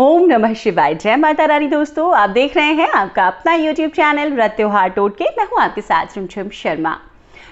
ओम नमः शिवाय जय माता रानी दोस्तों आप देख रहे हैं आपका अपना यूट्यूब चैनल व्रत त्योहार टोट के मैं हूँ आपके साथ रिमझिम शर्मा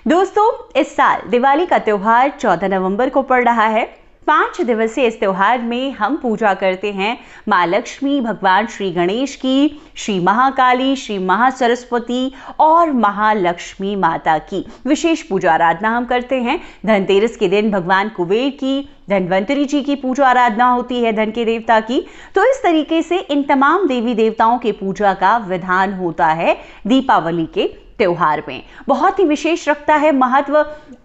दोस्तों इस साल दिवाली का त्यौहार 14 नवंबर को पड़ रहा है पाँच दिवसीय इस त्यौहार में हम पूजा करते हैं माँ लक्ष्मी भगवान श्री गणेश की श्री महाकाली श्री महासरस्वती और महालक्ष्मी माता की विशेष पूजा आराधना हम करते हैं धनतेरस के दिन भगवान कुबेर की धनवंतरी जी की पूजा आराधना होती है धन के देवता की तो इस तरीके से इन तमाम देवी देवताओं के पूजा का विधान होता है दीपावली के त्यौहार में बहुत ही विशेष रखता है महत्व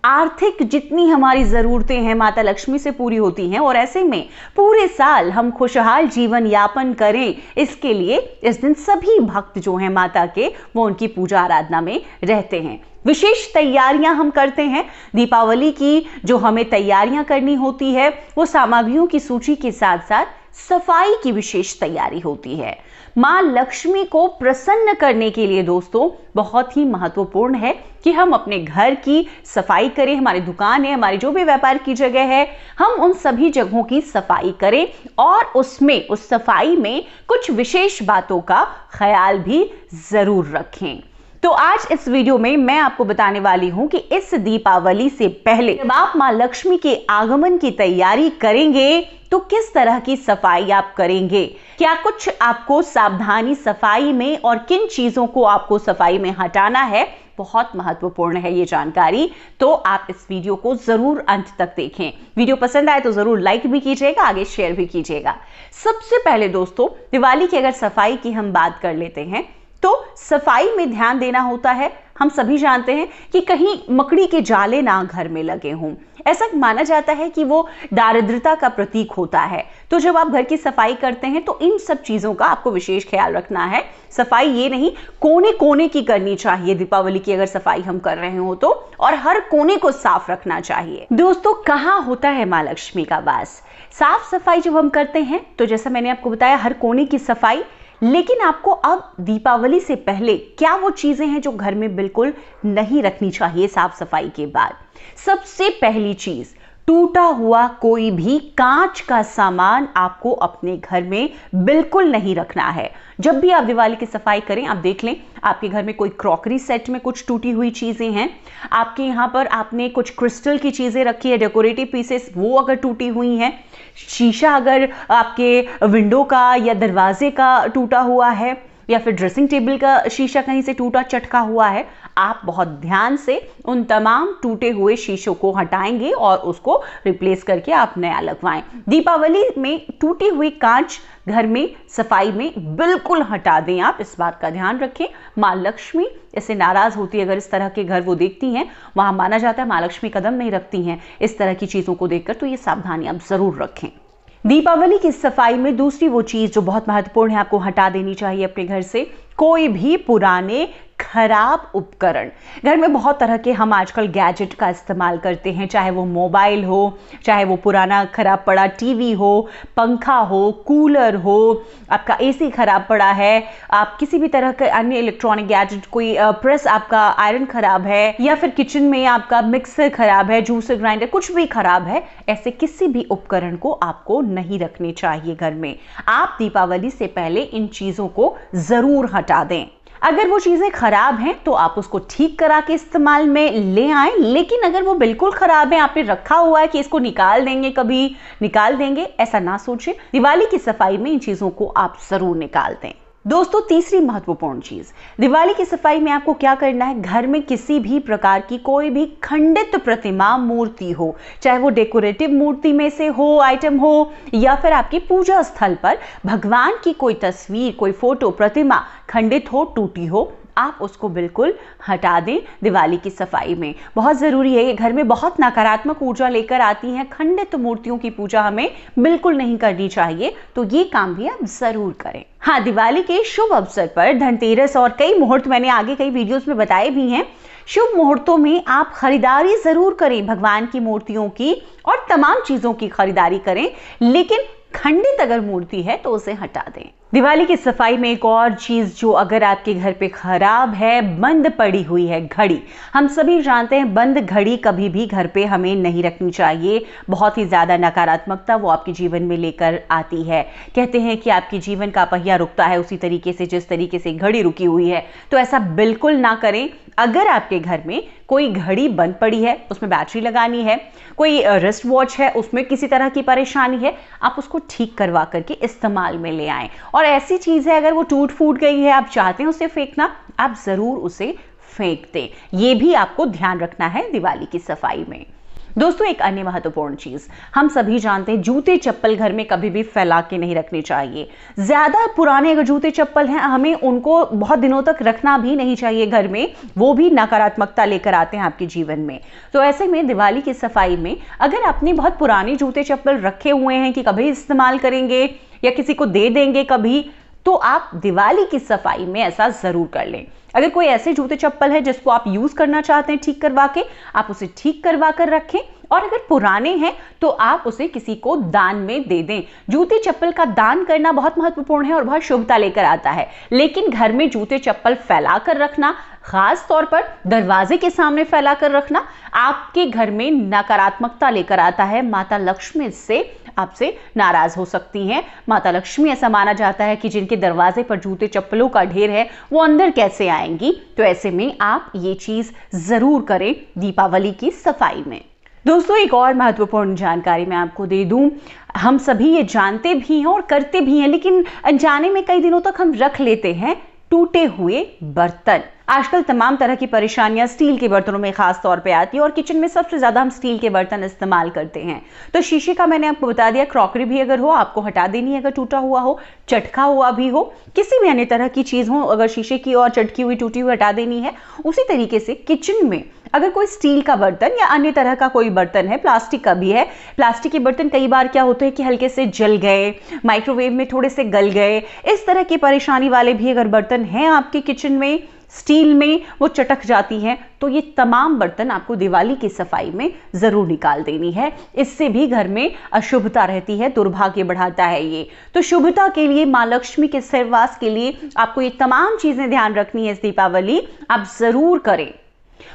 आर्थिक जितनी हमारी ज़रूरतें हैं माता लक्ष्मी से पूरी होती हैं और ऐसे में पूरे साल हम खुशहाल जीवन यापन करें इसके लिए इस दिन सभी भक्त जो हैं माता के वो उनकी पूजा आराधना में रहते हैं विशेष तैयारियां हम करते हैं दीपावली की जो हमें तैयारियां करनी होती है वो सामग्रियों की सूची के साथ साथ सफाई की विशेष तैयारी होती है माँ लक्ष्मी को प्रसन्न करने के लिए दोस्तों बहुत ही महत्वपूर्ण है कि हम अपने घर की सफाई करें हमारी दुकान है हमारी जो भी व्यापार की जगह है हम उन सभी जगहों की सफाई करें और उसमें उस सफाई में कुछ विशेष बातों का ख्याल भी ज़रूर रखें तो आज इस वीडियो में मैं आपको बताने वाली हूँ कि इस दीपावली से पहले जब आप माँ लक्ष्मी के आगमन की तैयारी करेंगे तो किस तरह की सफाई आप करेंगे क्या कुछ आपको सावधानी सफाई में और किन चीजों को आपको सफाई में हटाना है बहुत महत्वपूर्ण है ये जानकारी तो आप इस वीडियो को जरूर अंत तक देखें वीडियो पसंद आए तो जरूर लाइक भी कीजिएगा आगे शेयर भी कीजिएगा सबसे पहले दोस्तों दिवाली की अगर सफाई की हम बात कर लेते हैं तो सफाई में ध्यान देना होता है हम सभी जानते हैं कि कहीं मकड़ी के जाले ना घर में लगे हों ऐसा माना जाता है कि वो दारिद्रता का प्रतीक होता है तो जब आप घर की सफाई करते हैं तो इन सब चीज़ों का आपको विशेष ख्याल रखना है सफाई ये नहीं कोने कोने की करनी चाहिए दीपावली की अगर सफाई हम कर रहे हो तो और हर कोने को साफ रखना चाहिए दोस्तों कहाँ होता है माँ लक्ष्मी का वास साफ सफाई जब हम करते हैं तो जैसा मैंने आपको बताया हर कोने की सफाई लेकिन आपको अब दीपावली से पहले क्या वो चीज़ें हैं जो घर में बिल्कुल नहीं रखनी चाहिए साफ सफाई के बाद सबसे पहली चीज़ टूटा हुआ कोई भी कांच का सामान आपको अपने घर में बिल्कुल नहीं रखना है जब भी आप दिवाली की सफाई करें आप देख लें आपके घर में कोई क्रॉकरी सेट में कुछ टूटी हुई चीज़ें हैं आपके यहाँ पर आपने कुछ क्रिस्टल की चीज़ें रखी है डेकोरेटिव पीसेस वो अगर टूटी हुई हैं शीशा अगर आपके विंडो का या दरवाजे का टूटा हुआ है या फिर ड्रेसिंग टेबल का शीशा कहीं से टूटा चटका हुआ है आप बहुत ध्यान से उन तमाम टूटे हुए शीशों को हटाएंगे और उसको रिप्लेस करके आप नया लगवाएं दीपावली में टूटी हुई कांच घर में सफाई में बिल्कुल हटा दें आप इस बात का ध्यान रखें माँ लक्ष्मी इससे नाराज़ होती है अगर इस तरह के घर वो देखती हैं वहां माना जाता है माँ लक्ष्मी कदम नहीं रखती हैं इस तरह की चीज़ों को देखकर तो ये सावधानी आप ज़रूर रखें दीपावली की सफाई में दूसरी वो चीज़ जो बहुत महत्वपूर्ण है आपको हटा देनी चाहिए अपने घर से कोई भी पुराने खराब उपकरण घर में बहुत तरह के हम आजकल गैजेट का इस्तेमाल करते हैं चाहे वो मोबाइल हो चाहे वो पुराना खराब पड़ा टीवी हो पंखा हो कूलर हो आपका एसी खराब पड़ा है आप किसी भी तरह के अन्य इलेक्ट्रॉनिक गैजेट कोई प्रेस आपका आयरन खराब है या फिर किचन में आपका मिक्सर खराब है जूसर ग्राइंडर कुछ भी खराब है ऐसे किसी भी उपकरण को आपको नहीं रखने चाहिए घर में आप दीपावली से पहले इन चीज़ों को ज़रूर हटा हटा दें अगर वो चीज़ें ख़राब हैं तो आप उसको ठीक करा के इस्तेमाल में ले आएं लेकिन अगर वो बिल्कुल ख़राब है आपने रखा हुआ है कि इसको निकाल देंगे कभी निकाल देंगे ऐसा ना सोचें दिवाली की सफाई में इन चीज़ों को आप ज़रूर निकाल दें दोस्तों तीसरी महत्वपूर्ण चीज दिवाली की सफाई में आपको क्या करना है घर में किसी भी प्रकार की कोई भी खंडित प्रतिमा मूर्ति हो चाहे वो डेकोरेटिव मूर्ति में से हो आइटम हो या फिर आपकी पूजा स्थल पर भगवान की कोई तस्वीर कोई फोटो प्रतिमा खंडित हो टूटी हो आप उसको बिल्कुल हटा दें दिवाली की सफाई में बहुत ज़रूरी है ये घर में बहुत नकारात्मक ऊर्जा लेकर आती है खंडित मूर्तियों की पूजा हमें बिल्कुल नहीं करनी चाहिए तो ये काम भी आप ज़रूर करें हाँ दिवाली के शुभ अवसर पर धनतेरस और कई मुहूर्त मैंने आगे कई वीडियोस में बताए भी हैं शुभ मुहूर्तों में आप खरीदारी ज़रूर करें भगवान की मूर्तियों की और तमाम चीज़ों की खरीदारी करें लेकिन खंडित अगर मूर्ति है तो उसे हटा दें दिवाली की सफाई में एक और चीज़ जो अगर आपके घर पे ख़राब है बंद पड़ी हुई है घड़ी हम सभी जानते हैं बंद घड़ी कभी भी घर पे हमें नहीं रखनी चाहिए बहुत ही ज़्यादा नकारात्मकता वो आपके जीवन में लेकर आती है कहते हैं कि आपके जीवन का पहिया रुकता है उसी तरीके से जिस तरीके से घड़ी रुकी हुई है तो ऐसा बिल्कुल ना करें अगर आपके घर में कोई घड़ी बंद पड़ी है उसमें बैटरी लगानी है कोई रिस्ट वॉच है उसमें किसी तरह की परेशानी है आप उसको ठीक करवा करके इस्तेमाल में ले आएँ और और ऐसी चीज़ है अगर वो टूट फूट गई है आप चाहते हैं उसे फेंकना आप ज़रूर उसे फेंक दें ये भी आपको ध्यान रखना है दिवाली की सफाई में दोस्तों एक अन्य महत्वपूर्ण चीज हम सभी जानते हैं जूते चप्पल घर में कभी भी फैला के नहीं रखने चाहिए ज्यादा पुराने अगर जूते चप्पल हैं हमें उनको बहुत दिनों तक रखना भी नहीं चाहिए घर में वो भी नकारात्मकता लेकर आते हैं आपके जीवन में तो ऐसे में दिवाली की सफाई में अगर आपने बहुत पुराने जूते चप्पल रखे हुए हैं कि कभी इस्तेमाल करेंगे या किसी को दे देंगे कभी तो आप दिवाली की सफाई में ऐसा ज़रूर कर लें अगर कोई ऐसे जूते चप्पल है जिसको आप यूज़ करना चाहते हैं ठीक करवा के आप उसे ठीक करवा कर रखें और अगर पुराने हैं तो आप उसे किसी को दान में दे दें जूते चप्पल का दान करना बहुत महत्वपूर्ण है और बहुत शुभता लेकर आता है लेकिन घर में जूते चप्पल फैला कर रखना खास तौर पर दरवाजे के सामने फैला कर रखना आपके घर में नकारात्मकता लेकर आता है माता लक्ष्मी से आपसे नाराज हो सकती हैं माता लक्ष्मी ऐसा माना जाता है कि जिनके दरवाजे पर जूते चप्पलों का ढेर है वो अंदर कैसे आएंगी तो ऐसे में आप ये चीज़ ज़रूर करें दीपावली की सफाई में दोस्तों एक और महत्वपूर्ण जानकारी मैं आपको दे दूं हम सभी ये जानते भी हैं और करते भी हैं लेकिन अनजाने में कई दिनों तक हम रख लेते हैं टूटे हुए बर्तन आजकल तमाम तरह की परेशानियां स्टील के बर्तनों में खास तौर पे आती है और किचन में सबसे ज़्यादा हम स्टील के बर्तन इस्तेमाल करते हैं तो शीशे का मैंने आपको बता दिया क्रॉकरी भी अगर हो आपको हटा देनी है अगर टूटा हुआ हो चटका हुआ भी हो किसी भी अन्य तरह की चीज़ हो अगर शीशे की और चटकी हुई टूटी हुई हटा देनी है उसी तरीके से किचन में अगर कोई स्टील का बर्तन या अन्य तरह का कोई बर्तन है प्लास्टिक का भी है प्लास्टिक के बर्तन कई बार क्या होते हैं कि हल्के से जल गए माइक्रोवेव में थोड़े से गल गए इस तरह की परेशानी वाले भी अगर बर्तन हैं आपके किचन में स्टील में वो चटक जाती हैं तो ये तमाम बर्तन आपको दिवाली की सफाई में ज़रूर निकाल देनी है इससे भी घर में अशुभता रहती है दुर्भाग्य बढ़ाता है ये तो शुभता के लिए माँ लक्ष्मी के सहवास के लिए आपको ये तमाम चीज़ें ध्यान रखनी है इस दीपावली आप ज़रूर करें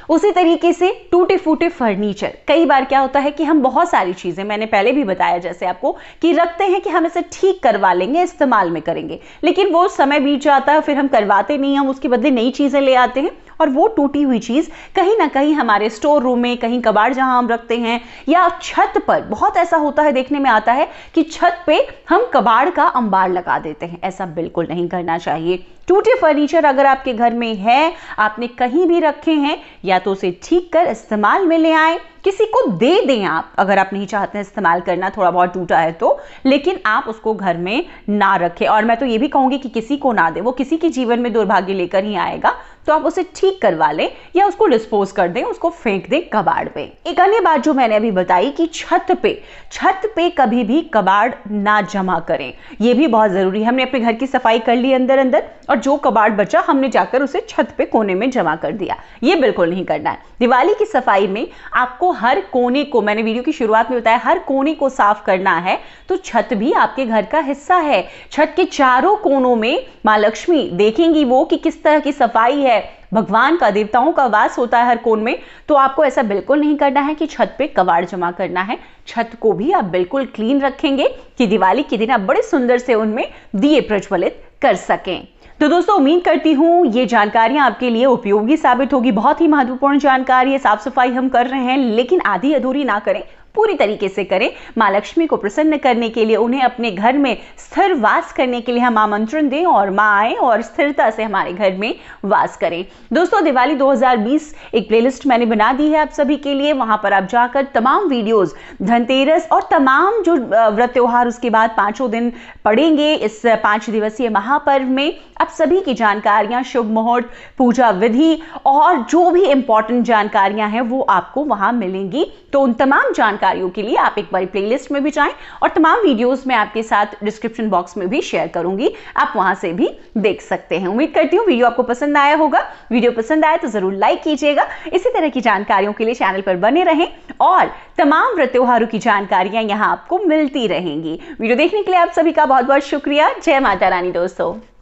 उसी तरीके से टूटे फूटे फर्नीचर कई बार क्या होता है कि हम बहुत सारी चीज़ें मैंने पहले भी बताया जैसे आपको कि रखते हैं कि हम इसे ठीक करवा लेंगे इस्तेमाल में करेंगे लेकिन वो समय बीत जाता है फिर हम करवाते नहीं हम उसके बदले नई चीज़ें ले आते हैं और वो टूटी हुई चीज़ कहीं ना कहीं हमारे स्टोर रूम में कहीं कबाड़ जहां हम रखते हैं या छत पर बहुत ऐसा होता है देखने में आता है कि छत पे हम कबाड़ का अंबार लगा देते हैं ऐसा बिल्कुल नहीं करना चाहिए टूटे फर्नीचर अगर आपके घर में है आपने कहीं भी रखे हैं या तो उसे ठीक कर इस्तेमाल में ले आए किसी को दे दें आप अगर आप नहीं चाहते इस्तेमाल करना थोड़ा बहुत टूटा है तो लेकिन आप उसको घर में ना रखें और मैं तो ये भी कहूंगी कि किसी को ना दें वो किसी के जीवन में दुर्भाग्य लेकर ही आएगा तो आप उसे ठीक करवा लें या उसको डिस्पोज कर दें उसको फेंक दें कबाड़ पे एक अन्य बात जो मैंने अभी बताई कि छत पे छत पे कभी भी कबाड़ ना जमा करें यह भी बहुत ज़रूरी है हमने अपने घर की सफाई कर ली अंदर अंदर और जो कबाड़ बचा हमने जाकर उसे छत पे कोने में जमा कर दिया ये बिल्कुल नहीं करना है दिवाली की सफाई में आपको हर कोने को मैंने वीडियो की शुरुआत में बताया हर कोने को साफ करना है तो छत भी आपके घर का हिस्सा है छत के चारों कोनों में माँ लक्ष्मी देखेंगी वो कि किस तरह की सफाई है भगवान का देवताओं का वास होता है हर कोण में तो आपको ऐसा बिल्कुल नहीं करना है कि छत पे कबाड़ जमा करना है छत को भी आप बिल्कुल क्लीन रखेंगे कि दिवाली के दिन आप बड़े सुंदर से उनमें दिए प्रज्वलित कर सकें तो दोस्तों उम्मीद करती हूँ ये जानकारियाँ आपके लिए उपयोगी साबित होगी बहुत ही महत्वपूर्ण जानकारी है साफ सफाई हम कर रहे हैं लेकिन आधी अधूरी ना करें पूरी तरीके से करें माँ लक्ष्मी को प्रसन्न करने के लिए उन्हें अपने घर में स्थिर वास करने के लिए हम आमंत्रण दें और माँ आए और स्थिरता से हमारे घर में वास करें दोस्तों दिवाली 2020 एक प्लेलिस्ट मैंने बना दी है आप सभी के लिए वहाँ पर आप जाकर तमाम वीडियोस धनतेरस और तमाम जो व्रत त्यौहार उसके बाद पाँचों दिन पड़ेंगे इस पाँच दिवसीय महापर्व में आप सभी की जानकारियाँ शुभ मुहूर्त पूजा विधि और जो भी इंपॉर्टेंट जानकारियाँ हैं वो आपको वहाँ मिलेंगी तो उन तमाम जानकारी कार्यों के लिए आप एक बार प्ले में भी जाएं और तमाम वीडियोस में आपके साथ डिस्क्रिप्शन बॉक्स में भी शेयर करूंगी आप वहां से भी देख सकते हैं उम्मीद करती हूँ वीडियो आपको पसंद आया होगा वीडियो पसंद आया तो जरूर लाइक कीजिएगा इसी तरह की जानकारियों के लिए चैनल पर बने रहें और तमाम व्रत त्योहारों की जानकारियां यहाँ आपको मिलती रहेंगी वीडियो देखने के लिए आप सभी का बहुत बहुत शुक्रिया जय माता रानी दोस्तों